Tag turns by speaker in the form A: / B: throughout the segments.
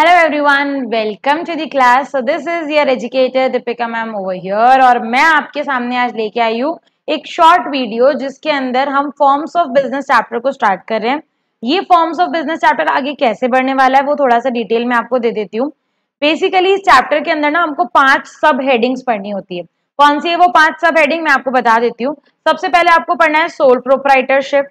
A: Hello everyone, welcome to the class so this is your educator Deepika ma'am over here और मैं आपके सामने आज लेके आई हूँ एक शॉर्ट वीडियो जिसके अंदर हम फॉर्म्स ऑफ बिजनेस चैप्टर को स्टार्ट कर रहे हैं ये फॉर्म्स ऑफ बिजनेस चैप्टर आगे कैसे बढ़ने वाला है वो थोड़ा सा डिटेल में आपको दे देती हूँ बेसिकली इस चैप्टर के अंदर ना हमको पांच सब हेडिंग्स पढ़नी होती है कौन सी है वो पांच सब हेडिंग मैं आपको बता देती हूँ सबसे पहले आपको पढ़ना है सोल प्रोपराइटरशिप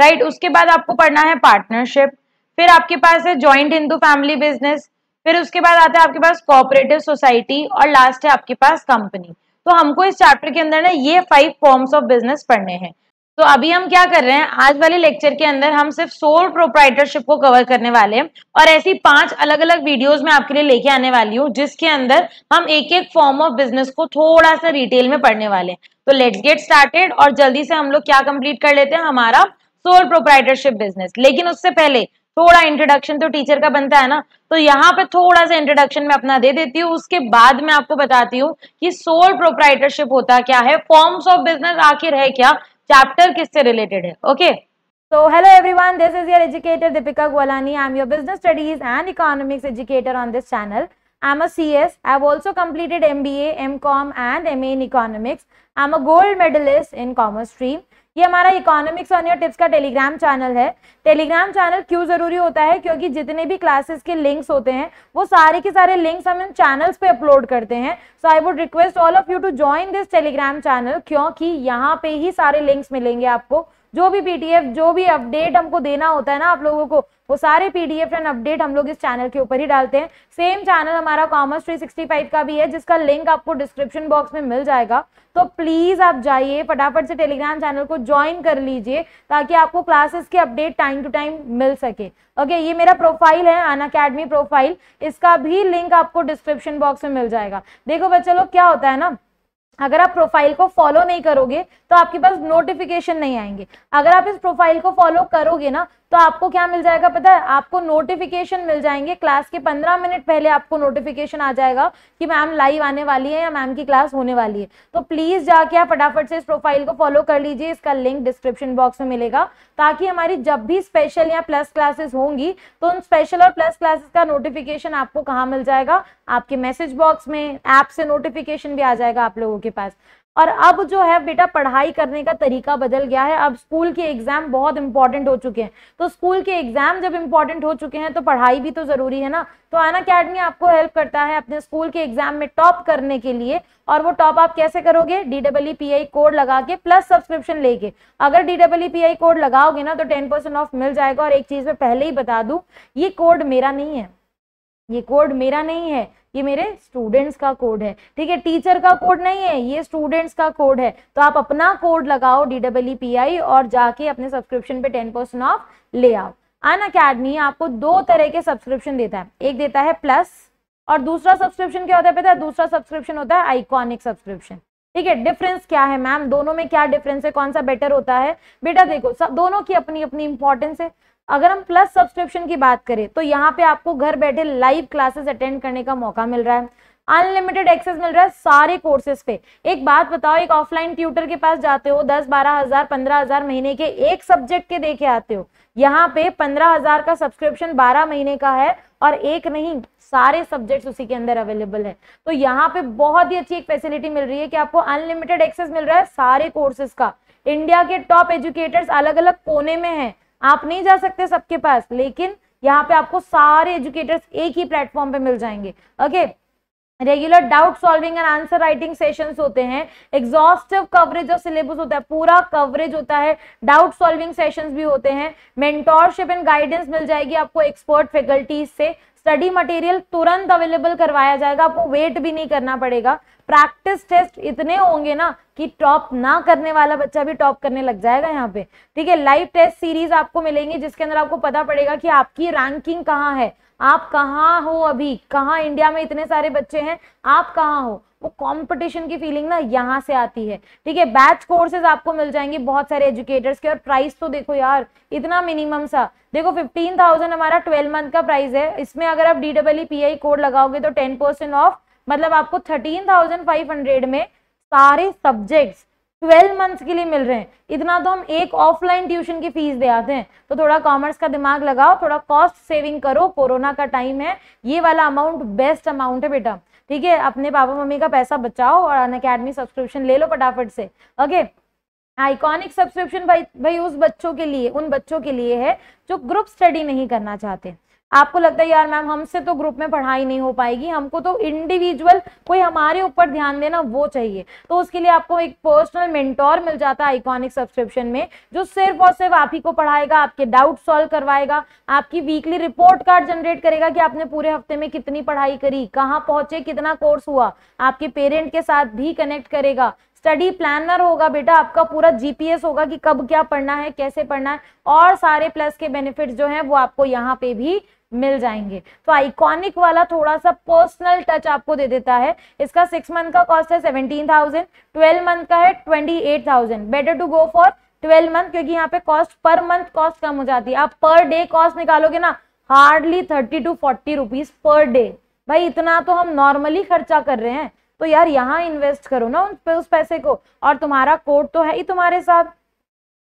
A: राइट उसके बाद आपको पढ़ना है पार्टनरशिप फिर आपके पास है ज्वाइंट हिंदू फैमिली बिजनेस फिर उसके बाद आता है आपके पास कोऑपरेटिव सोसाइटी और लास्ट है आपके पास कंपनी तो हमको इस चैप्टर के अंदर ना ये फाइव फॉर्म्स ऑफ बिजनेस पढ़ने हैं तो अभी हम क्या कर रहे हैं आज वाले लेक्चर के अंदर हम सिर्फ सोल प्रोप्राइटरशिप को कवर करने वाले हैं और ऐसी पांच अलग अलग वीडियोस में आपके लिए लेके आने वाली हूँ जिसके अंदर हम एक एक फॉर्म ऑफ बिजनेस को थोड़ा सा रिटेल में पढ़ने वाले हैं तो लेट्स गेट स्टार्टेड और जल्दी से हम लोग क्या कंप्लीट कर लेते हैं हमारा सोल प्रोप्राइटरशिप बिजनेस लेकिन उससे पहले थोड़ा इंट्रोडक्शन तो टीचर का बनता है ना तो यहाँ पे थोड़ा सा इंट्रोडक्शन में अपना दे देती हूँ उसके बाद में आपको बताती हूँ कि सोल प्रोप्राइटरशिप होता क्या है फॉर्म्स ऑफ बिजनेस आखिर है क्या चैप्टर किससे रिलेटेड है okay so hello everyone this is your educator Deepika Golani I am your business studies and economics educator on this channel I am a C S I have also completed M B M com and M A in economics I am a gold medalist in commerce stream ये हमारा economics on your tips का Telegram channel है Telegram channel क्यों ज़रूरी होता है क्योंकि जितने भी क्लासेस के लिंक्स होते हैं वो सारे के सारे लिंक्स हम इन चैनल्स पे अपलोड करते हैं so I would request all of you to join this Telegram channel क्योंकि यहाँ पे ही सारे लिंक्स मिलेंगे आपको जो भी पीटीएफ जो भी अपडेट हमको देना होता है ना आप लोगों को वो सारे पीडीएफ एंड अपडेट हम लोग इस चैनल के ऊपर ही डालते हैं सेम चैनल हमारा कॉमर्स 365 का भी है जिसका लिंक आपको डिस्क्रिप्शन बॉक्स में मिल जाएगा तो प्लीज़ आप जाइए फटाफट से टेलीग्राम चैनल को ज्वाइन कर लीजिए ताकि आपको क्लासेस के अपडेट टाइम टू टाइम मिल सके ओके ये मेरा प्रोफाइल है अन अकेडमी प्रोफाइल इसका भी लिंक आपको डिस्क्रिप्शन बॉक्स में मिल जाएगा देखो बच्चे लोग क्या होता है ना अगर आप प्रोफाइल को फॉलो नहीं करोगे तो आपके पास नोटिफिकेशन नहीं आएंगे अगर आप इस प्रोफाइल को फॉलो करोगे ना तो आपको क्या मिल जाएगा पता है आपको नोटिफिकेशन मिल जाएंगे क्लास के पंद्रह मिनट पहले आपको नोटिफिकेशन आ जाएगा कि मैम लाइव आने वाली है या मैम की क्लास होने वाली है तो प्लीज़ जाके आप फटाफट से इस प्रोफाइल को फॉलो कर लीजिए इसका लिंक डिस्क्रिप्शन बॉक्स में मिलेगा ताकि हमारी जब भी स्पेशल या प्लस क्लासेस होंगी तो उन स्पेशल और प्लस क्लासेस का नोटिफिकेशन आपको कहाँ मिल जाएगा आपके मैसेज बॉक्स में ऐप से नोटिफिकेशन भी आ जाएगा आप लोगों के पास और अब जो है बेटा पढ़ाई करने का तरीका बदल गया है अब स्कूल के एग्जाम बहुत इंपॉर्टेंट हो चुके हैं तो स्कूल के एग्जाम जब इंपॉर्टेंट हो चुके हैं तो पढ़ाई भी तो जरूरी है ना तो आना अकेडमी आपको हेल्प करता है अपने स्कूल के एग्जाम में टॉप करने के लिए और वो टॉप आप कैसे करोगे D W P I code लगा के प्लस सब्सक्रिप्शन लेके अगर D W P I code लगाओगे ना तो टेन परसेंट ऑफ मिल जाएगा और एक चीज में पहले ही बता दू ये कोड मेरा नहीं है ये कोड मेरा नहीं है ये मेरे स्टूडेंट्स का कोड है ठीक है टीचर का कोड नहीं है ये स्टूडेंट्स का कोड है तो आप अपना कोड लगाओ डी डबल पी और जाके अपने सब्सक्रिप्शन पे टेन परसेंट ऑफ ले आओ अन अकेडमी आपको दो तरह के सब्सक्रिप्शन देता है एक देता है प्लस और दूसरा सब्सक्रिप्शन क्या होता है पता है दूसरा सब्सक्रिप्शन होता है आइकॉनिक सब्सक्रिप्शन ठीक है डिफरेंस क्या है मैम दोनों में क्या डिफरेंस है कौन सा बेटर होता है बेटा देखो सब दोनों की अपनी अपनी इंपॉर्टेंस है अगर हम प्लस सब्सक्रिप्शन की बात करें तो यहाँ पे आपको घर बैठे लाइव क्लासेस अटेंड करने का मौका मिल रहा है अनलिमिटेड एक्सेस मिल रहा है सारे कोर्सेज पे एक बात बताओ एक ऑफलाइन ट्यूटर के पास जाते हो दस बारह हजार पंद्रह हजार महीने के एक सब्जेक्ट के देखे आते हो यहाँ पे पंद्रह हजार का सब्सक्रिप्शन बारह महीने का है और एक नहीं सारे सब्जेक्ट्स उसी के अंदर अवेलेबल है तो यहाँ पे बहुत ही अच्छी एक फैसिलिटी मिल रही है कि आपको अनलिमिटेड एक्सेस मिल रहा है सारे कोर्सेज का इंडिया के टॉप एजुकेटर्स अलग अलग कोने में हैं आप नहीं जा सकते सबके पास लेकिन यहाँ पे आपको सारे एजुकेटर्स एक ही प्लेटफॉर्म पे मिल जाएंगे okay regular doubt solving and answer writing sessions होते हैं एग्जॉस्टिव कवरेज ऑफ सिलेबस होता है पूरा कवरेज होता है डाउट सॉल्विंग सेशंस भी होते हैं मेंटोरशिप एंड गाइडेंस मिल जाएगी आपको एक्सपर्ट फैकल्टीज से स्टडी मटेरियल तुरंत अवेलेबल करवाया जाएगा आपको वेट भी नहीं करना पड़ेगा प्रैक्टिस टेस्ट इतने होंगे ना कि टॉप ना करने वाला बच्चा भी टॉप करने लग जाएगा यहाँ पे ठीक है लाइव टेस्ट सीरीज आपको मिलेंगी जिसके अंदर आपको पता पड़ेगा कि आपकी रैंकिंग कहाँ है आप कहाँ हो अभी कहाँ इंडिया में इतने सारे बच्चे हैं आप कहाँ हो वो कंपटीशन की फीलिंग ना यहाँ से आती है ठीक है बैच कोर्सेज आपको मिल जाएंगे बहुत सारे एजुकेटर्स के और प्राइस तो देखो यार इतना मिनिमम सा देखो फिफ्टीन थाउजेंड हमारा ट्वेल्व मंथ का प्राइस है इसमें अगर आप D W P I code लगाओगे तो टेन परसेंट ऑफ मतलब आपको थर्टीन थाउजेंड फाइव हंड्रेड में सारे सब्जेक्ट्स ट्वेल्व मंथ्स के लिए मिल रहे हैं इतना तो हम एक ऑफलाइन ट्यूशन की फीस दे आते हैं तो थोड़ा कॉमर्स का दिमाग लगाओ थोड़ा कॉस्ट सेविंग करो कोरोना का टाइम है ये वाला अमाउंट बेस्ट अमाउंट है बेटा ठीक है अपने पापा मम्मी का पैसा बचाओ और अन अकेडमी सब्सक्रिप्शन ले लो फटाफट से ओके आइकॉनिक सब्सक्रिप्शन भाई भाई उस बच्चों के लिए उन बच्चों के लिए है जो ग्रुप स्टडी नहीं करना चाहते आपको लगता है यार मैम हमसे तो ग्रुप में पढ़ाई नहीं हो पाएगी हमको तो इंडिविजुअल कोई हमारे ऊपर ध्यान देना वो चाहिए तो उसके लिए आपको एक पर्सनल मेंटोर मिल जाता है आइकॉनिक सब्सक्रिप्शन में जो सिर्फ और सिर्फ आप ही को पढ़ाएगा आपके डाउट सॉल्व करवाएगा आपकी वीकली रिपोर्ट कार्ड जनरेट करेगा कि आपने पूरे हफ्ते में कितनी पढ़ाई करी कहाँ पहुंचे कितना कोर्स हुआ आपके पेरेंट के साथ भी कनेक्ट करेगा स्टडी प्लानर होगा बेटा आपका पूरा जीपीएस होगा कि कब क्या पढ़ना है कैसे पढ़ना है और सारे प्लस के बेनिफिट्स जो हैं वो आपको यहाँ पे भी मिल जाएंगे तो आइकॉनिक वाला थोड़ा सा पर्सनल टच आपको दे देता है इसका सिक्स मंथ का कॉस्ट है सेवनटीन थाउजेंड ट्वेल्व मंथ का है twenty eight thousand better to go for twelve month क्योंकि यहाँ पे कॉस्ट पर मंथ कॉस्ट कम हो जाती है आप पर डे कॉस्ट निकालोगे ना hardly thirty to forty rupees per day भाई इतना तो हम नॉर्मली खर्चा कर रहे हैं तो यार यहाँ इन्वेस्ट करो ना उस पैसे को और तुम्हारा कोड तो है ही तुम्हारे साथ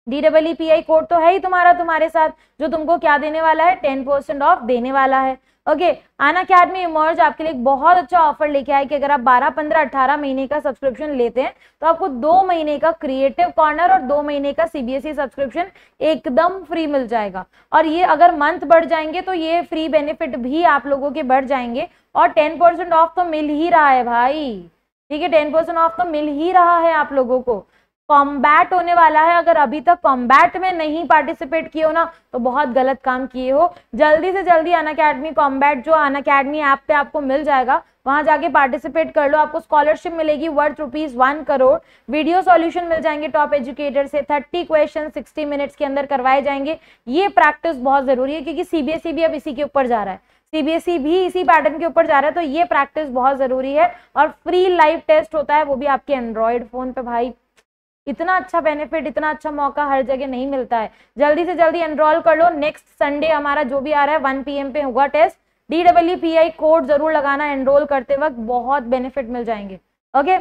A: D double E P I code तो है ही तुम्हारा तुम्हारे साथ जो तुमको क्या देने वाला है टेन परसेंट ऑफ देने वाला है ओके आना अकेडमी इमर्ज आपके लिए एक बहुत अच्छा ऑफर लेके आए कि अगर आप 12, 15, 18 महीने का सब्सक्रिप्शन लेते हैं तो आपको दो महीने का क्रिएटिव कॉर्नर और दो महीने का सीबीएसई सब्सक्रिप्शन e एकदम फ्री मिल जाएगा और ये अगर मंथ बढ़ जाएंगे तो ये फ्री बेनिफिट भी आप लोगों के बढ़ जाएंगे और टेन ऑफ तो मिल ही रहा है भाई ठीक है टेन ऑफ तो मिल ही रहा है आप लोगों को कॉम्बैट होने वाला है अगर अभी तक कॉम्बैट में नहीं पार्टिसिपेट किए हो ना तो बहुत गलत काम किए हो जल्दी से जल्दी अन अकेडमी कॉम्बैट जो अन अकेडमी ऐप पे आपको मिल जाएगा वहां जाके पार्टिसिपेट कर लो आपको स्कॉलरशिप मिलेगी worth rupees one crore video solution मिल जाएंगे टॉप एजुकेटर से थर्टी क्वेश्चन सिक्सटी मिनट्स के अंदर करवाए जाएंगे ये प्रैक्टिस बहुत जरूरी है क्योंकि सीबीएसई e भी अब इसी के ऊपर जा रहा है सीबीएसई e भी इसी पैटर्न के ऊपर जा रहा है तो ये प्रैक्टिस बहुत जरूरी है और फ्री लाइव टेस्ट होता है वो भी आपके एंड्रॉयड फोन पे भाई इतना अच्छा बेनिफिट इतना अच्छा मौका हर जगह नहीं मिलता है जल्दी से जल्दी एनरोल कर लो नेक्स्ट संडे हमारा जो भी आ रहा है वन पी पे होगा test D W P I code जरूर लगाना एनरोल करते वक्त बहुत बेनिफिट मिल जाएंगे ओके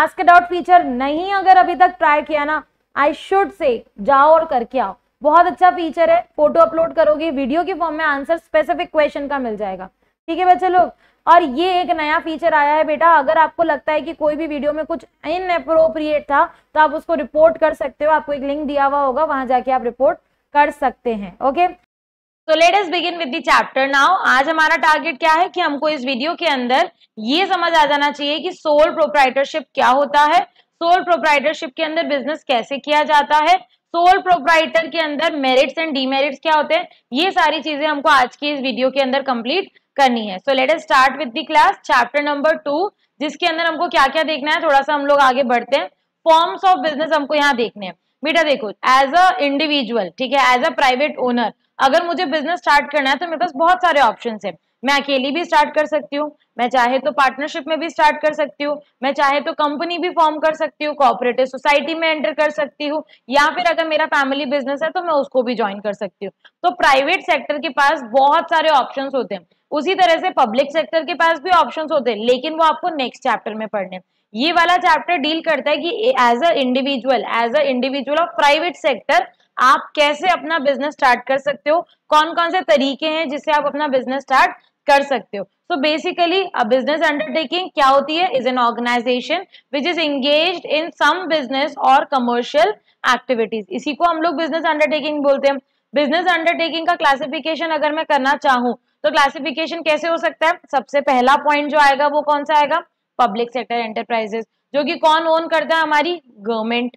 A: आस्क डाउट फीचर नहीं अगर अभी तक ट्राई किया ना आई शुड से जाओ और करके आओ बहुत अच्छा फीचर है फोटो अपलोड करोगे वीडियो के फॉर्म में आंसर स्पेसिफिक क्वेश्चन का मिल जाएगा ठीक है बच्चे लोग और ये एक नया फीचर आया है बेटा अगर आपको लगता है कि कोई भी वीडियो में कुछ इनअप्रोप्रिएट था तो आप उसको रिपोर्ट कर सकते हो आपको एक लिंक दिया हुआ होगा वहां जाके आप रिपोर्ट कर सकते हैं ओके तो let's begin with the chapter now आज हमारा टारगेट क्या है कि हमको इस वीडियो के अंदर ये समझ आ जाना चाहिए कि सोल प्रोप्राइटरशिप क्या होता है सोल प्रोप्राइटरशिप के अंदर बिजनेस कैसे किया जाता है सोल प्रोपराइटर के अंदर मेरिट्स एंड डीमेरिट्स क्या होते हैं ये सारी चीजें हमको आज की इस वीडियो के अंदर कंप्लीट करनी है so let's start with the class chapter number two जिसके अंदर हमको क्या क्या देखना है थोड़ा सा हम लोग आगे बढ़ते हैं फॉर्म्स ऑफ बिजनेस हमको यहाँ देखने हैं बेटा देखो एज अ इंडिविजुअल ठीक है एज अ प्राइवेट ओनर अगर मुझे बिजनेस स्टार्ट करना है तो मेरे पास बहुत सारे ऑप्शन है मैं अकेली भी स्टार्ट कर सकती हूँ मैं चाहे तो पार्टनरशिप में भी स्टार्ट कर सकती हूँ मैं चाहे तो कंपनी भी फॉर्म कर सकती हूँ कॉपरेटिव सोसाइटी में एंटर कर सकती हूँ या फिर अगर मेरा फैमिली बिजनेस है तो मैं उसको भी ज्वाइन कर सकती हूँ तो प्राइवेट सेक्टर के पास बहुत सारे ऑप्शन होते हैं उसी तरह से पब्लिक सेक्टर के पास भी ऑप्शन होते हैं लेकिन वो आपको नेक्स्ट चैप्टर में पढ़ने ये वाला चैप्टर डील करता है कि as a individual as a individual of private sector आप कैसे अपना बिजनेस स्टार्ट कर सकते हो कौन कौन से तरीके हैं जिससे आप अपना बिजनेस स्टार्ट कर सकते हो so basically a business undertaking क्या होती है is an organisation which is engage in some business और कमर्शियल एक्टिविटीज इसी को हम लोग बिजनेस अंडरटेकिंग बोलते हैं बिजनेस अंडरटेकिंग का क्लासिफिकेशन अगर मैं करना चाहूँ तो क्लासिफिकेशन कैसे हो सकता है सबसे पहला पॉइंट जो आएगा वो कौन सा आएगा पब्लिक सेक्टर एंटरप्राइजेस जो कि कौन ओन करता है हमारी गवर्नमेंट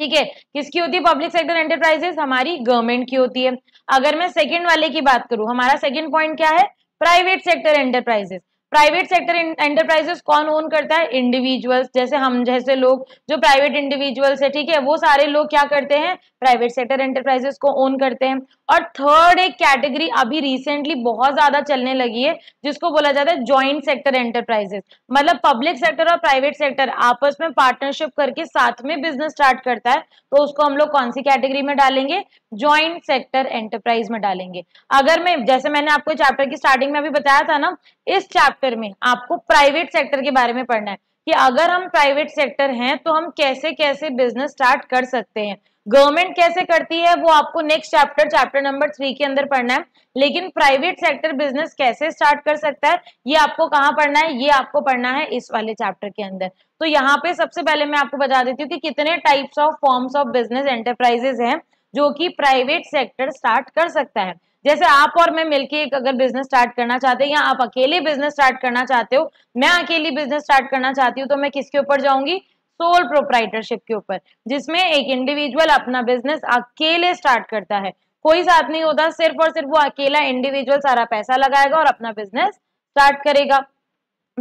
A: ठीक है किसकी होती है पब्लिक सेक्टर एंटरप्राइजेस हमारी गवर्नमेंट की होती है अगर मैं सेकंड वाले की बात करूं हमारा सेकंड पॉइंट क्या है private sector enterprises private sector enterprises कौन ओन करता है इंडिविजुअल्स जैसे हम जैसे लोग जो प्राइवेट इंडिविजुअल्स है ठीक है वो सारे लोग क्या करते हैं प्राइवेट सेक्टर एंटरप्राइजेस को ओन करते हैं और थर्ड एक कैटेगरी अभी रिसेंटली बहुत ज्यादा चलने लगी है जिसको बोला जाता है ज्वाइंट सेक्टर एंटरप्राइजेस मतलब पब्लिक सेक्टर और प्राइवेट सेक्टर आपस में पार्टनरशिप करके साथ में बिजनेस स्टार्ट करता है तो उसको हम लोग कौन सी कैटेगरी में डालेंगे ज्वाइंट सेक्टर एंटरप्राइज में डालेंगे अगर मैं जैसे मैंने आपको चैप्टर की स्टार्टिंग में अभी बताया था ना इस चैप्टर में आपको प्राइवेट सेक्टर के बारे में पढ़ना है कि अगर हम प्राइवेट सेक्टर हैं तो हम कैसे कैसे बिजनेस स्टार्ट कर सकते हैं गवर्नमेंट कैसे करती है वो आपको next chapter chapter number three के अंदर पढ़ना है लेकिन प्राइवेट सेक्टर बिजनेस कैसे स्टार्ट कर सकता है ये आपको कहाँ पढ़ना है ये आपको पढ़ना है इस वाले चैप्टर के अंदर तो यहाँ पे सबसे पहले मैं आपको बता देती हूँ कि कितने types of forms of business enterprises हैं जो कि प्राइवेट सेक्टर स्टार्ट कर सकता है जैसे आप और मैं मिलके एक अगर बिजनेस स्टार्ट करना चाहते हैं या आप अकेले बिजनेस स्टार्ट करना चाहते हो मैं अकेली बिजनेस स्टार्ट करना चाहती हूँ तो मैं किसके ऊपर जाऊंगी सोल प्रोप्राइटरशिप के ऊपर जिसमें एक इंडिविजुअल अपना बिजनेस अकेले स्टार्ट करता है कोई साथ नहीं होता सिर्फ और सिर्फ वो अकेला इंडिविजुअल सारा पैसा लगाएगा और अपना बिजनेस स्टार्ट करेगा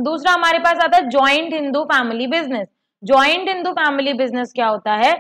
A: दूसरा हमारे पास आता है joint Hindu family business joint Hindu family business क्या होता है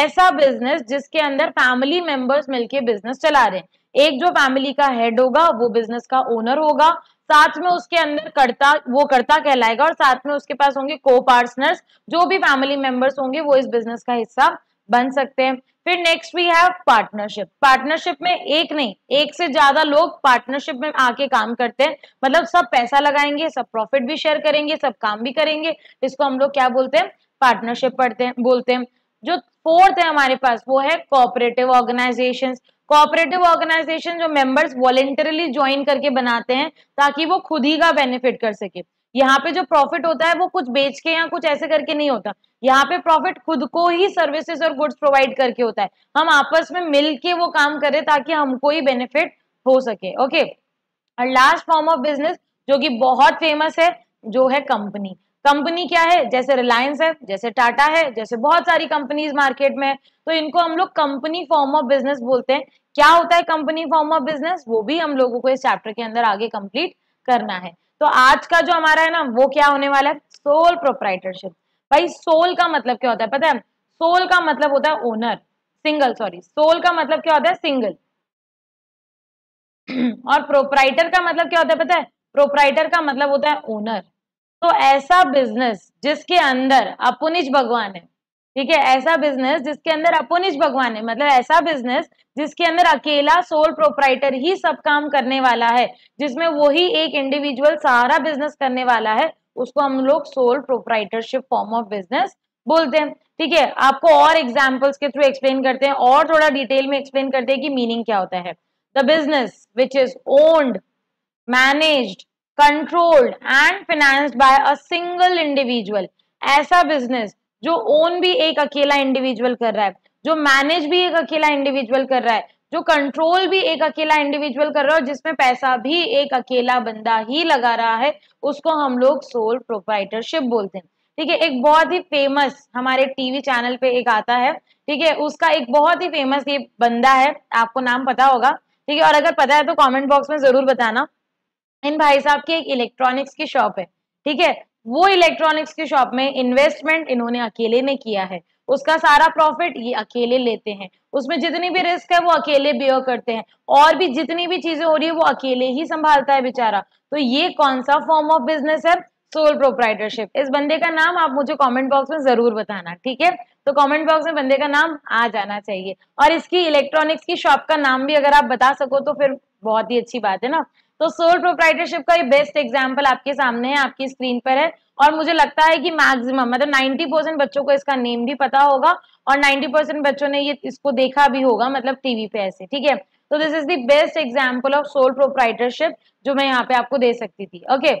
A: ऐसा बिजनेस जिसके अंदर फैमिली मेंबर्स मिलके बिजनेस चला रहे हैं एक जो फैमिली का हेड होगा वो बिजनेस का ओनर होगा साथ में उसके अंदर कर्ता वो कर्ता कहलाएगा और साथ में उसके पास होंगे को पार्टनर्स जो भी फैमिली मेंबर्स होंगे वो इस बिजनेस का हिस्सा बन सकते हैं फिर next we have partnership partnership में एक नहीं एक से ज्यादा लोग पार्टनरशिप में आके काम करते हैं मतलब सब पैसा लगाएंगे सब प्रॉफिट भी शेयर करेंगे सब काम भी करेंगे इसको हम लोग क्या बोलते हैं पार्टनरशिप पढ़ते हैं बोलते हैं जो फोर्थ है हमारे पास वो है कॉपरेटिव ऑर्गेनाइजेशन कॉपरेटिव ऑर्गेनाइजेशन जो मेंबर्स वॉलेंटरली ज्वाइन करके बनाते हैं ताकि वो खुद ही का बेनिफिट कर सके यहाँ पे जो प्रॉफिट होता है वो कुछ बेच के या कुछ ऐसे करके नहीं होता यहाँ पे प्रॉफिट खुद को ही सर्विसेज और गुड्स प्रोवाइड करके होता है हम आपस में मिल के वो काम करें ताकि हमको ही बेनिफिट हो सके ओके और लास्ट फॉर्म ऑफ बिजनेस जो कि बहुत फेमस है जो है कंपनी कंपनी क्या है जैसे रिलायंस है जैसे टाटा है जैसे बहुत सारी कंपनीज मार्केट में है तो इनको हम लोग कंपनी फॉर्म ऑफ बिजनेस बोलते हैं क्या होता है कंपनी फॉर्म ऑफ बिजनेस वो भी हम लोगों को इस चैप्टर के अंदर आगे कंप्लीट करना है तो आज का जो हमारा है ना वो क्या होने वाला है सोल प्रोपराइटरशिप भाई सोल का मतलब क्या होता है पता है सोल का मतलब होता है ओनर सिंगल सॉरी सोल का मतलब क्या होता है सिंगल और प्रोपराइटर का मतलब क्या होता है पता है प्रोपराइटर का मतलब होता है ओनर तो ऐसा बिजनेस जिसके अंदर अपुनिज भगवान है ठीक है ऐसा बिजनेस जिसके अंदर अपुनिज भगवान है मतलब ऐसा बिजनेस जिसके अंदर अकेला सोल प्रोपराइटर ही सब काम करने वाला है जिसमें वही एक इंडिविजुअल सारा बिजनेस करने वाला है उसको हम लोग sole proprietorship form of business बोलते हैं ठीक है आपको और एग्जाम्पल्स के थ्रू एक्सप्लेन करते हैं और थोड़ा डिटेल में एक्सप्लेन करते हैं कि मीनिंग क्या होता है the business which is owned managed controlled and financed by a single individual ऐसा बिजनेस जो ओन भी एक अकेला इंडिविजुअल कर रहा है जो मैनेज भी एक अकेला इंडिविजुअल कर रहा है जो कंट्रोल भी एक अकेला इंडिविजुअल कर रहा है और जिसमें पैसा भी एक अकेला बंदा ही लगा रहा है उसको हम लोग सोल प्रोप्राइटरशिप बोलते हैं ठीक है एक बहुत ही फेमस हमारे टीवी चैनल पे एक आता है ठीक है उसका एक बहुत ही फेमस ये बंदा है आपको नाम पता होगा ठीक है और अगर पता है तो कमेंट बॉक्स में जरूर बताना इन भाई साहब की एक इलेक्ट्रॉनिक्स की शॉप है ठीक है वो इलेक्ट्रॉनिक्स की शॉप में इन्वेस्टमेंट इन्होंने अकेले ने किया है उसका सारा प्रॉफिट ये अकेले लेते हैं उसमें जितनी भी रिस्क है वो अकेले बेयर करते हैं और भी जितनी भी चीजें हो रही है वो अकेले ही संभालता है बेचारा तो ये कौन सा फॉर्म ऑफ बिजनेस है सोल प्रोप्राइटरशिप इस बंदे का नाम आप मुझे कमेंट बॉक्स में जरूर बताना ठीक है तो कमेंट बॉक्स में बंदे का नाम आ जाना चाहिए और इसकी इलेक्ट्रॉनिक्स की शॉप का नाम भी अगर आप बता सको तो फिर बहुत ही अच्छी बात है ना तो सोल प्रोप्राइटरशिप का ये बेस्ट एग्जाम्पल आपके सामने है आपकी स्क्रीन पर है और मुझे लगता है कि मैक्सिमम मतलब 90 परसेंट बच्चों को इसका नेम भी पता होगा और 90 परसेंट बच्चों ने ये इसको देखा भी होगा मतलब टीवी पे ऐसे ठीक है तो this is the best example of sole proprietorship जो मैं यहाँ पे आपको दे सकती थी ओके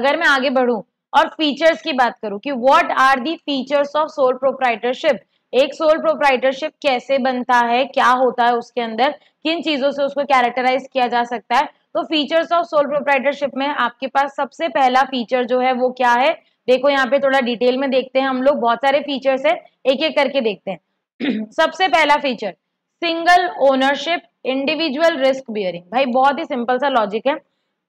A: अगर मैं आगे बढ़ू और फीचर्स की बात करूँ कि what are the features of sole proprietorship एक सोल प्रोप्राइटरशिप कैसे बनता है क्या होता है उसके अंदर किन चीजों से उसको कैरेक्टराइज किया जा सकता है तो फीचर्स ऑफ सोल प्रोप्राइटरशिप में आपके पास सबसे पहला फीचर जो है वो क्या है देखो यहाँ पे थोड़ा डिटेल में देखते हैं हम लोग बहुत सारे फीचर्स है एक एक करके देखते हैं सबसे पहला feature single ownership individual risk bearing भाई बहुत ही सिंपल सा लॉजिक है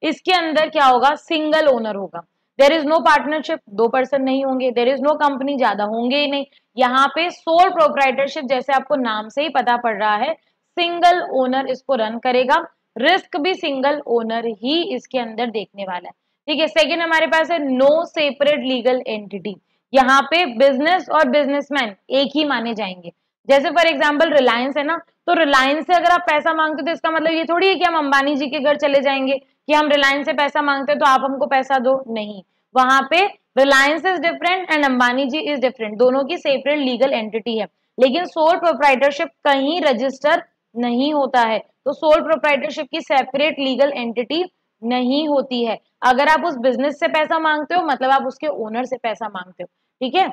A: इसके अंदर क्या होगा सिंगल ओनर होगा देर इज नो पार्टनरशिप दो पर्सन नहीं होंगे देर इज नो कंपनी ज्यादा होंगे ही नहीं यहाँ पे सोल प्रोप्राइटरशिप जैसे आपको नाम से ही पता पड़ रहा है सिंगल ओनर इसको रन करेगा रिस्क भी सिंगल ओनर ही इसके अंदर देखने वाला है ठीक है सेकेंड हमारे पास है नो सेपरेट लीगल एंटिटी यहाँ पे बिजनेस और बिजनेसमैन एक ही माने जाएंगे जैसे फॉर एग्जाम्पल रिलायंस है ना तो रिलायंस से अगर आप पैसा मांगते हो तो इसका मतलब ये थोड़ी है कि हम अंबानी जी के घर चले जाएंगे कि हम रिलायंस से पैसा मांगते हैं तो आप हमको पैसा दो नहीं वहां पे Reliance is different and Ambani ji is different दोनों की सेपरेट लीगल एंटिटी है लेकिन सोल प्रोप्राइटरशिप कहीं रजिस्टर नहीं होता है तो सोल प्रोप्राइटरशिप की सेपरेट लीगल एंटिटी नहीं होती है अगर आप उस बिजनेस से पैसा मांगते हो मतलब आप उसके ओनर से पैसा मांगते हो ठीक है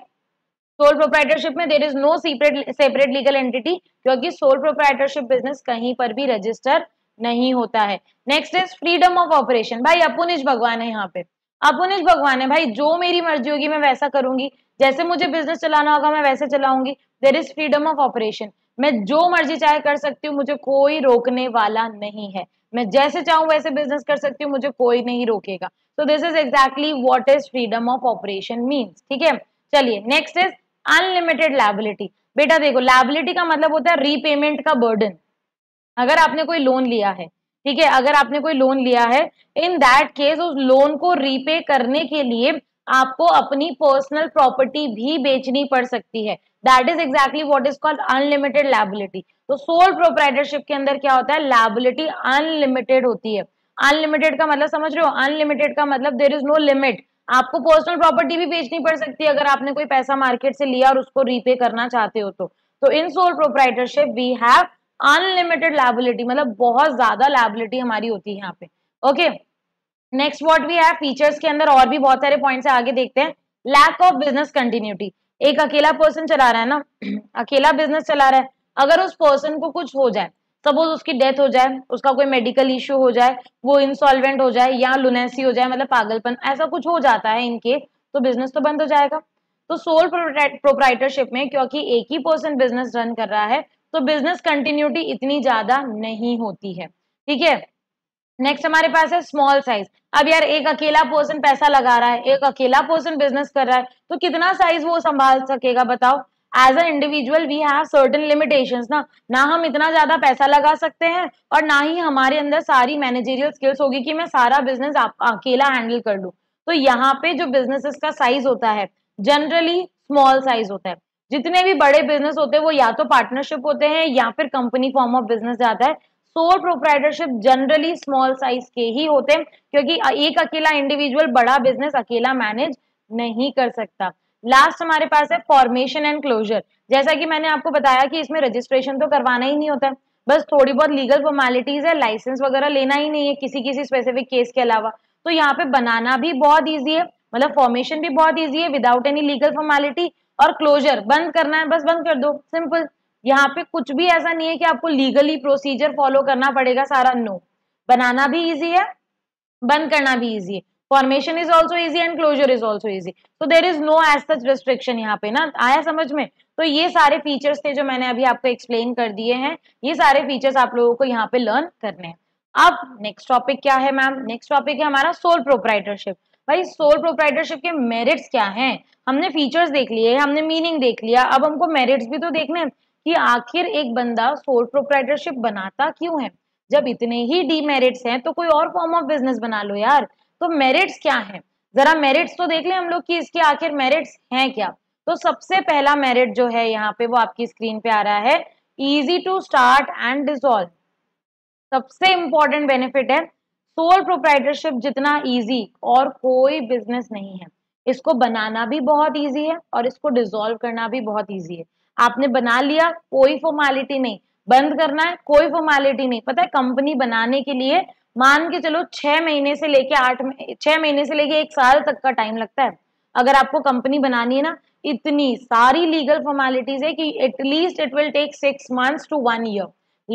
A: सोल प्रोप्राइटरशिप में there is no separate separate legal entity क्योंकि सोल प्रोप्राइटरशिप बिजनेस कहीं पर भी रजिस्टर नहीं होता है next is freedom of operation भाई अपुनिश भगवान है यहाँ पे अपुनिश भगवान है भाई जो मेरी मर्जी होगी मैं वैसा करूंगी जैसे मुझे बिजनेस चलाना होगा मैं वैसे चलाऊंगी there is freedom of operation मैं जो मर्जी चाहे कर सकती हूँ मुझे कोई रोकने वाला नहीं है मैं जैसे चाहूँ वैसे बिजनेस कर सकती हूँ मुझे कोई नहीं रोकेगा so this is exactly what is freedom of operation means ठीक है चलिए नेक्स्ट इज अनलिमिटेड लाइबिलिटी बेटा देखो लाइबिलिटी का मतलब होता है रीपेमेंट का बर्डन अगर आपने कोई लोन लिया है ठीक है अगर आपने कोई लोन लिया है इन दैट केस उस लोन को रीपे करने के लिए आपको अपनी पर्सनल प्रॉपर्टी भी बेचनी पड़ सकती है that is exactly what is called unlimited liability तो सोल प्रोप्राइटरशिप के अंदर क्या होता है लाइबिलिटी अनलिमिटेड होती है अनलिमिटेड का मतलब समझ रहे हो अनलिमिटेड का मतलब देर इज नो लिमिट आपको पर्सनल प्रॉपर्टी भी बेचनी पड़ सकती है अगर आपने कोई पैसा मार्केट से लिया और उसको रीपे करना चाहते हो तो तो in sole proprietorship we have unlimited liability मतलब बहुत ज्यादा लाइबिलिटी हमारी होती है यहाँ पे okay okay? Next what we have features के अंदर और भी बहुत सारे पॉइंट्स आगे देखते हैं लैक ऑफ बिजनेस कंटिन्यूटी एक अकेला पर्सन चला रहा है ना अकेला बिजनेस चला रहा है अगर उस पर्सन को कुछ हो जाए सपोज उसकी डेथ हो जाए उसका कोई मेडिकल इश्यू हो जाए वो इंसॉल्वेंट हो जाए या लुनेसी हो जाए मतलब पागलपन ऐसा कुछ हो जाता है इनके तो बिजनेस तो बंद हो जाएगा तो सोल प्रोप्राइटरशिप में क्योंकि एक ही पर्सन बिजनेस रन कर रहा है तो बिजनेस कंटिन्यूटी इतनी ज्यादा नहीं होती है ठीक है नेक्स्ट हमारे पास है स्मॉल साइज अब यार एक अकेला पर्सन पैसा लगा रहा है एक अकेला पर्सन बिजनेस कर रहा है तो कितना साइज वो संभाल सकेगा बताओ as a individual we have certain limitation ना ना हम इतना ज्यादा पैसा लगा सकते हैं और ना ही हमारे अंदर सारी मैनेजेरियल स्किल्स होगी कि मैं सारा बिजनेस अकेला हैंडल कर लू तो यहाँ पे जो बिजनेस का साइज होता है जनरली स्मॉल साइज होता है जितने भी बड़े बिजनेस होते हैं वो या तो पार्टनरशिप होते हैं या फिर कंपनी फॉर्म ऑफ बिजनेस जाता है sole proprietorship generally small size के ही होते हैं क्योंकि एक अकेला इंडिविजुअल बड़ा बिजनेस अकेला मैनेज नहीं कर सकता लास्ट हमारे पास है फॉर्मेशन एंड क्लोजर जैसा कि मैंने आपको बताया कि इसमें रजिस्ट्रेशन तो करवाना ही नहीं होता बस थोड़ी बहुत लीगल फॉर्मेलिटीज है लाइसेंस वगैरह लेना ही नहीं है किसी किसी स्पेसिफिक केस के अलावा तो यहाँ पे बनाना भी बहुत ईजी है मतलब फॉर्मेशन भी बहुत ईजी है विदाउट एनी लीगल फॉर्मेलिटी और क्लोजर बंद करना है बस बंद कर दो सिंपल यहाँ पे कुछ भी ऐसा नहीं है कि आपको लीगली प्रोसीजर फॉलो करना पड़ेगा सारा नो बनाना भी इजी है बंद करना भी इजी है formation is also easy and closure is also easy तो there is no as such restriction यहाँ पे ना आया समझ में तो ये सारे फीचर्स थे जो मैंने अभी आपको एक्सप्लेन कर दिए हैं ये सारे फीचर्स आप लोगों को यहाँ पे लर्न करने हैं अब नेक्स्ट टॉपिक क्या है मैम नेक्स्ट टॉपिक है हमारा सोल प्रोप्राइटरशिप भाई सोल प्रोप्राइटरशिप के मेरिट्स क्या हैं हमने फीचर्स देख लिए हमने मीनिंग देख लिया अब हमको मेरिट्स भी तो देखने हैं कि आखिर एक बंदा सोल प्रोप्राइटरशिप बनाता क्यों है जब इतने ही डीमेरिट्स हैं तो कोई और फॉर्म ऑफ बिजनेस बना लो यार तो मेरिट्स क्या है जरा मेरिट्स तो देख ले हम लोग कि इसके आखिर मेरिट्स हैं क्या तो सबसे पहला मेरिट जो है यहाँ पे वो आपकी स्क्रीन पे आ रहा है easy to start and dissolve सबसे इंपॉर्टेंट बेनिफिट है सोल प्रोप्राइटरशिप जितना इजी और कोई बिजनेस नहीं है इसको बनाना भी बहुत इजी है और इसको डिजोल्व करना भी बहुत इजी है आपने बना लिया कोई फॉर्मैलिटी नहीं बंद करना है कोई फॉर्मैलिटी नहीं पता है कंपनी बनाने के लिए मान के चलो छह महीने से लेके आठ छह महीने से लेके एक साल तक का टाइम लगता है अगर आपको कंपनी बनानी है ना इतनी सारी लीगल फॉर्मेलिटीज है कि at least it will take six months to one year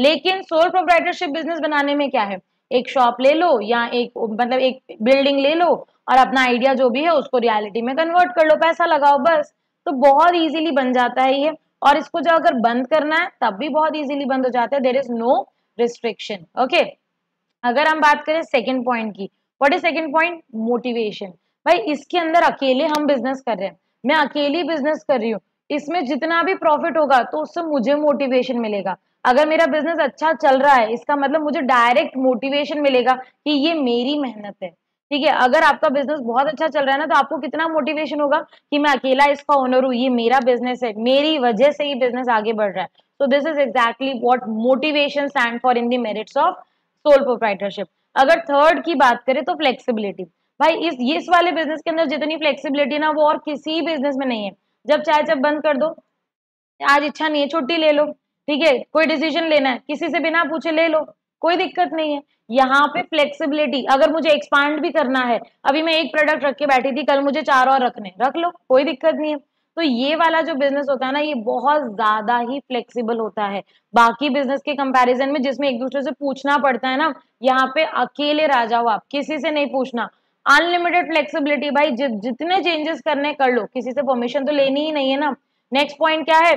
A: लेकिन सोल प्रोप्राइटरशिप बिजनेस बनाने में क्या है एक शॉप ले लो या एक मतलब एक बिल्डिंग ले लो और अपना आइडिया जो भी है उसको रियलिटी में कन्वर्ट कर लो पैसा लगाओ बस तो बहुत इजीली बन जाता है ये और इसको जो अगर बंद करना है तब भी बहुत इजीली बंद हो जाता है there is no restriction okay अगर हम बात करें सेकेंड पॉइंट की what is second point motivation भाई इसके अंदर अकेले हम बिजनेस कर रहे हैं मैं अकेली बिजनेस कर रही हूँ इसमें जितना भी प्रॉफिट होगा तो उससे मुझे मोटिवेशन मिलेगा अगर मेरा बिजनेस अच्छा चल रहा है इसका मतलब मुझे डायरेक्ट मोटिवेशन मिलेगा कि ये मेरी मेहनत है ठीक है अगर आपका बिजनेस बहुत अच्छा चल रहा है ना तो आपको कितना मोटिवेशन होगा कि मैं अकेला इसका ओनर हूँ ये मेरा बिजनेस है मेरी वजह से ही बिजनेस आगे बढ़ रहा है so this is exactly what motivation stand for in the merits of sole proprietorship अगर थर्ड की बात करें तो फ्लेक्सिबिलिटी भाई इस इस वाले बिजनेस के अंदर जितनी फ्लेक्सिबिलिटी ना वो और किसी बिजनेस में नहीं है जब चाहे जब बंद कर दो आज इच्छा नहीं है छुट्टी ले लो ठीक है कोई डिसीजन लेना है किसी से बिना पूछे ले लो कोई दिक्कत नहीं है यहाँ पे फ्लेक्सिबिलिटी अगर मुझे एक्सपांड भी करना है अभी मैं एक प्रोडक्ट रख के बैठी थी कल मुझे चार और रखने रख लो कोई दिक्कत नहीं है तो ये वाला जो बिजनेस होता है ना ये बहुत ज्यादा ही फ्लेक्सिबल होता है बाकी बिजनेस के कंपैरिजन में जिसमें एक दूसरे से पूछना पड़ता है ना यहाँ पे अकेले राजा जाओ आप किसी से नहीं पूछना अनलिमिटेड फ्लेक्सिबिलिटी भाई जि, जितने चेंजेस करने कर लो किसी से परमिशन तो लेनी ही नहीं है ना नेक्स्ट पॉइंट क्या है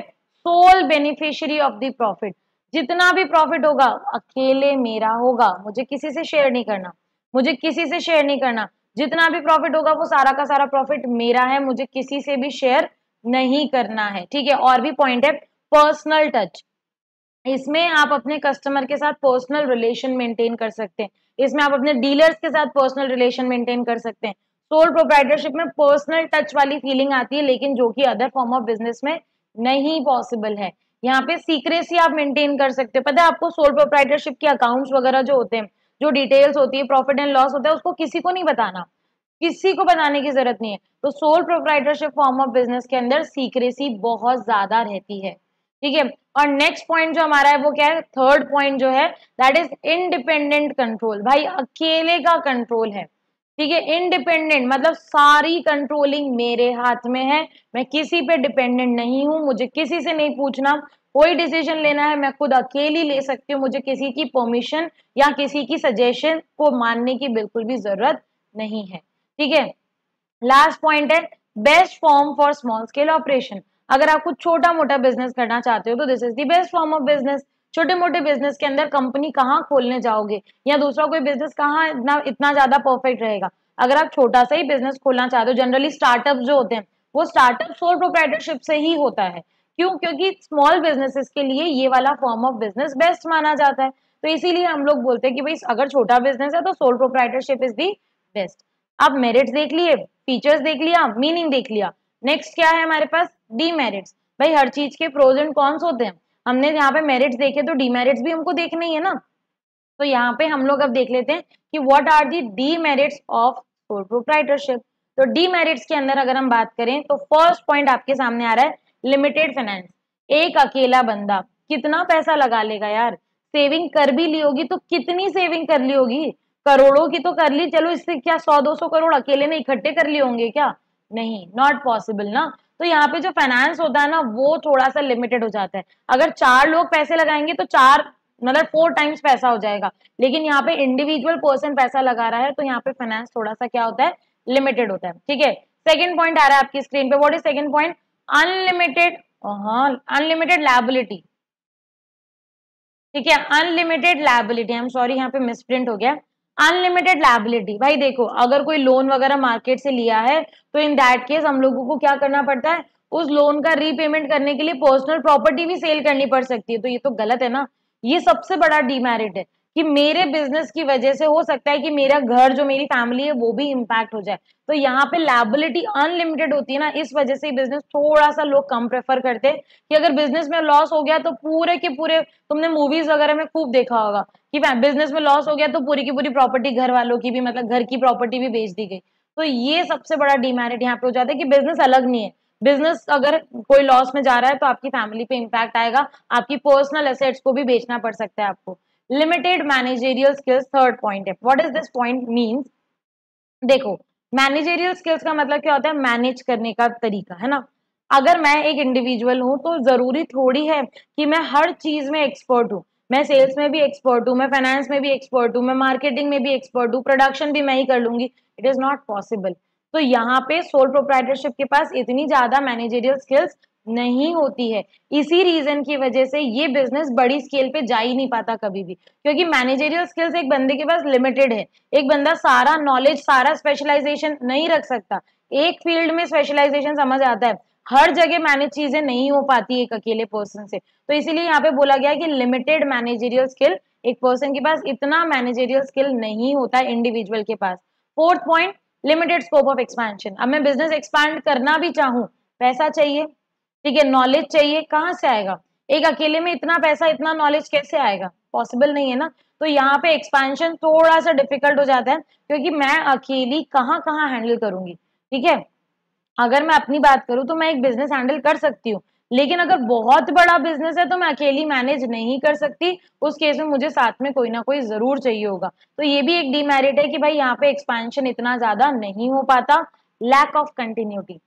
A: sole beneficiary of the profit जितना भी प्रॉफिट होगा अकेले मेरा होगा मुझे किसी से शेयर नहीं करना मुझे किसी से शेयर नहीं करना जितना भी प्रॉफिट होगा वो सारा का सारा प्रॉफिट मेरा है मुझे किसी से भी शेयर नहीं करना है ठीक है और भी पॉइंट है पर्सनल टच इसमें आप अपने कस्टमर के साथ पर्सनल रिलेशन मेंटेन कर सकते हैं इसमें आप अपने डीलर्स के साथ पर्सनल रिलेशन मेंटेन कर सकते हैं सोल प्रोप्राइटरशिप में पर्सनल टच वाली फीलिंग आती है लेकिन जो कि अदर फॉर्म ऑफ बिजनेस में नहीं पॉसिबल है यहाँ पे सीक्रेसी आप मेंटेन कर सकते हो पता है आपको सोल प्रोप्राइटरशिप के अकाउंट्स वगैरह जो होते हैं जो डिटेल्स होती है प्रॉफिट एंड लॉस होता है उसको किसी को नहीं बताना किसी को बताने की जरूरत नहीं है तो sole proprietorship form of business के अंदर सीक्रेसी बहुत ज्यादा रहती है ठीक है और नेक्स्ट पॉइंट जो हमारा है वो क्या है थर्ड पॉइंट जो है दैट इज इंडिपेंडेंट कंट्रोल भाई अकेले का कंट्रोल है ठीक है इनडिपेंडेंट मतलब सारी कंट्रोलिंग मेरे हाथ में है मैं किसी पे डिपेंडेंट नहीं हूं मुझे किसी से नहीं पूछना कोई डिसीजन लेना है मैं खुद अकेली ले सकती हूँ मुझे किसी की परमिशन या किसी की सजेशन को मानने की बिल्कुल भी जरूरत नहीं है ठीक है लास्ट पॉइंट है best form for small scale operation अगर आप कुछ छोटा मोटा बिजनेस करना चाहते हो तो this is the best form of business छोटे मोटे बिजनेस के अंदर कंपनी कहाँ खोलने जाओगे या दूसरा कोई बिजनेस कहाँ इतना इतना ज्यादा परफेक्ट रहेगा अगर आप छोटा सा ही बिजनेस खोलना चाहते हो जनरली स्टार्टअप जो होते हैं वो स्टार्टअप सोल प्रोप्राइटरशिप से ही होता है क्यों क्योंकि स्मॉल बिजनेसेस के लिए ये वाला फॉर्म ऑफ बिजनेस बेस्ट माना जाता है तो इसीलिए हम लोग बोलते हैं कि भाई अगर छोटा बिजनेस है तो sole proprietorship is the best आप मेरिट्स देख लिए फीचर्स देख लिया मीनिंग देख लिया नेक्स्ट क्या है हमारे पास डी मेरिट्स भाई हर चीज के प्रोज एंड कॉन्स होते हैं हमने यहाँ पे मेरिट्स देखे तो डीमेरिट्स भी हमको देखने ही है ना तो यहाँ पे हम लोग अब देख लेते हैं कि what are the demerits of sole proprietorship तो डीमेरिट्स के अंदर अगर हम बात करें तो फर्स्ट पॉइंट आपके सामने आ रहा है लिमिटेड फाइनेंस एक अकेला बंदा कितना पैसा लगा लेगा यार सेविंग कर भी ली होगी तो कितनी सेविंग कर ली होगी करोड़ों की तो कर ली चलो इससे क्या सौ दो सौ करोड़ अकेले ने इकट्ठे कर लिए होंगे क्या नहीं नॉट पॉसिबल ना तो यहाँ पे जो फाइनेंस होता है ना वो थोड़ा सा लिमिटेड हो जाता है अगर चार लोग पैसे लगाएंगे तो चार मतलब फोर टाइम्स पैसा हो जाएगा लेकिन यहाँ पे इंडिविजुअल पर्सन पैसा लगा रहा है तो यहाँ पे फाइनेंस थोड़ा सा क्या होता है लिमिटेड होता है ठीक है सेकेंड पॉइंट आ रहा है आपकी स्क्रीन पे what is second point unlimited हाँ अनलिमिटेड लाइबिलिटी ठीक है unlimited liability I am sorry यहाँ पे मिसप्रिंट हो गया अनलिमिटेड लाइबिलिटी भाई देखो अगर कोई लोन वगैरह मार्केट से लिया है तो इन दैट केस हम लोगों को क्या करना पड़ता है उस लोन का रीपेमेंट करने के लिए पर्सनल प्रॉपर्टी भी सेल करनी पड़ सकती है तो ये तो गलत है ना ये सबसे बड़ा डीमेरिट है कि मेरे बिजनेस की वजह से हो सकता है कि मेरा घर जो मेरी फैमिली है वो भी इम्पैक्ट हो जाए तो यहाँ पे लाइबिलिटी अनलिमिटेड होती है ना इस वजह से बिजनेस थोड़ा सा लोग कम प्रेफर करते हैं कि अगर बिजनेस में लॉस हो गया तो पूरे के पूरे तुमने मूवीज वगैरह में खूब देखा होगा कि बिजनेस में लॉस हो गया तो पूरी की पूरी प्रॉपर्टी घर वालों की भी मतलब घर की प्रॉपर्टी भी बेच दी गई तो ये सबसे बड़ा डिमेरिट यहाँ पे हो जाता है कि बिजनेस अलग नहीं है बिजनेस अगर कोई लॉस में जा रहा है तो आपकी फैमिली पे इम्पैक्ट आएगा आपकी पर्सनल असेट्स को भी बेचना पड़ सकता है आपको limited managerial skills third point है what is this point means देखो मैनेजेरियल स्किल्स का मतलब क्या होता है मैनेज करने का तरीका है ना अगर मैं एक इंडिविजुअल हूँ तो ज़रूरी थोड़ी है कि मैं हर चीज़ में एक्सपर्ट हूँ मैं सेल्स में भी एक्सपर्ट हूँ मैं फाइनेंस में भी एक्सपर्ट हूँ मैं मार्केटिंग में भी एक्सपर्ट हूँ प्रोडक्शन भी मैं ही कर लूंगी इट इज़ नॉट पॉसिबल तो यहाँ पे सोल प्रोप्राइटरशिप के पास इतनी ज़्यादा मैनेजेरियल स्किल्स नहीं होती है इसी रीजन की वजह से ये बिजनेस बड़ी स्केल पे जा ही नहीं पाता कभी भी क्योंकि मैनेजरियल स्किल्स एक बंदे के पास लिमिटेड है एक बंदा सारा नॉलेज सारा स्पेशलाइजेशन नहीं रख सकता एक फील्ड में स्पेशलाइजेशन समझ आता है हर जगह मैनेज चीजें नहीं हो पाती एक अकेले पर्सन से तो इसीलिए यहाँ पे बोला गया कि लिमिटेड मैनेजरियल स्किल एक पर्सन के पास इतना मैनेजरियल स्किल नहीं होता है इंडिविजुअल के पास fourth point limited scope of expansion अब मैं बिजनेस एक्सपैंड करना भी चाहूँ पैसा चाहिए ठीक है नॉलेज चाहिए कहाँ से आएगा एक अकेले में इतना पैसा इतना नॉलेज कैसे आएगा पॉसिबल नहीं है ना तो यहाँ पे एक्सपेंशन थोड़ा सा डिफिकल्ट हो जाता है क्योंकि मैं अकेली कहाँ कहाँ हैंडल करूंगी ठीक है अगर मैं अपनी बात करूँ तो मैं एक बिजनेस हैंडल कर सकती हूँ लेकिन अगर बहुत बड़ा बिजनेस है तो मैं अकेली मैनेज नहीं कर सकती उस केस में मुझे साथ में कोई ना कोई जरूर चाहिए होगा तो ये भी एक डीमेरिट है कि भाई यहाँ पे एक्सपेंशन इतना ज्यादा नहीं हो पाता लैक ऑफ कंटिन्यूटी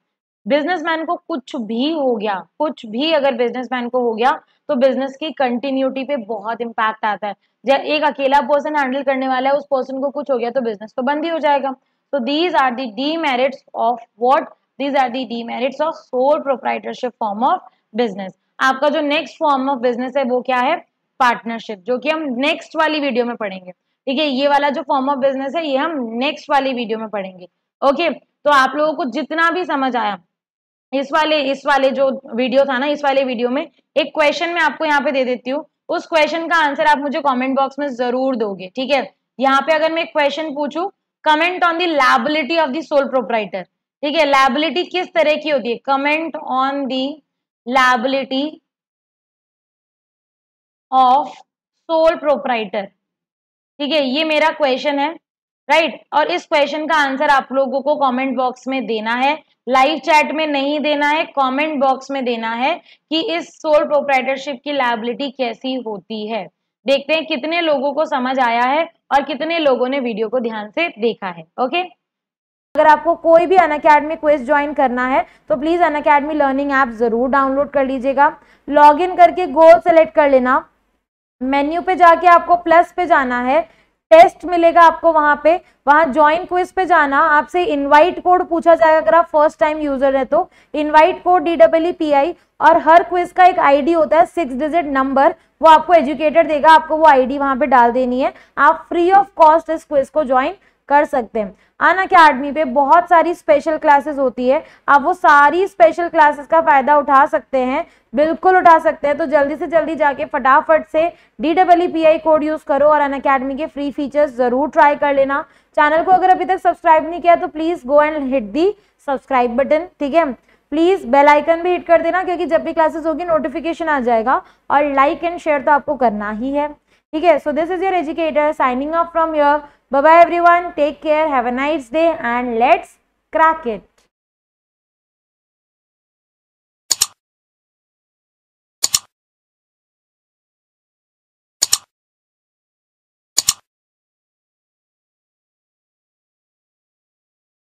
A: बिजनेसमैन को कुछ भी हो गया कुछ भी अगर बिजनेसमैन को हो गया तो बिजनेस की कंटिन्यूटी पे बहुत इम्पैक्ट आता है जब एक अकेला पर्सन हैंडल करने वाला है उस पर्सन को कुछ हो गया तो बिजनेस तो बंद ही हो जाएगा तो these are the demerits of what these are the demerits of sole proprietorship form of business आपका जो नेक्स्ट फॉर्म ऑफ बिजनेस है वो क्या है पार्टनरशिप जो कि हम नेक्स्ट वाली वीडियो में पढ़ेंगे ठीक है ये वाला जो फॉर्म ऑफ बिजनेस है ये हम नेक्स्ट वाली वीडियो में पढ़ेंगे ओके तो आप लोगों को जितना भी समझ आया इस वाले इस वाले जो वीडियो था ना इस वाले वीडियो में एक क्वेश्चन मैं आपको यहाँ पे दे देती हूँ उस क्वेश्चन का आंसर आप मुझे कमेंट बॉक्स में जरूर दोगे ठीक है यहाँ पे अगर मैं एक क्वेश्चन पूछू comment on the liability of the sole proprietor ठीक है लैबिलिटी किस तरह की होती है comment on the liability of sole proprietor ठीक है ये मेरा क्वेश्चन है राइट right? और इस क्वेश्चन का आंसर आप लोगों को कमेंट बॉक्स में देना है लाइव चैट में नहीं देना है कमेंट बॉक्स में देना है कि इस सोल प्रोप्राइटरशिप की लाइबिलिटी कैसी होती है देखते हैं कितने लोगों को समझ आया है और कितने लोगों ने वीडियो को ध्यान से देखा है ओके अगर आपको कोई भी अन अकेडमी क्विज ज्वाइन करना है तो please Unacademy learning app ज़रूर डाउनलोड कर लीजिएगा लॉग इन करके गोल सेलेक्ट कर लेना मेन्यू पे जाके आपको प्लस पे जाना है टेस्ट मिलेगा आपको वहां पे वहां ज्वाइन क्विज पे जाना आपसे इनवाइट कोड पूछा जाएगा अगर आप फर्स्ट टाइम यूजर है तो invite code D W P I और हर क्विज का एक आईडी होता है सिक्स डिजिट नंबर वो आपको एजुकेटर देगा आपको वो आईडी वहां पे डाल देनी है आप फ्री ऑफ कॉस्ट इस क्विज को ज्वाइन कर सकते हैं अन अकेडमी पे बहुत सारी स्पेशल क्लासेस होती है आप वो सारी स्पेशल क्लासेस का फ़ायदा उठा सकते हैं बिल्कुल उठा सकते हैं तो जल्दी से जल्दी जाके फटाफट से D double E P I code use करो और अन अकेडमी के फ्री फीचर्स ज़रूर ट्राई कर लेना चैनल को अगर अभी तक सब्सक्राइब नहीं किया तो please go and hit the subscribe button ठीक है प्लीज़ बेल आइकन भी हिट कर देना क्योंकि जब भी क्लासेस होगी नोटिफिकेशन आ जाएगा और लाइक एंड शेयर तो आपको करना ही है ठीक है so this is your educator signing off from your bye everyone take care have a nice day and let's crack it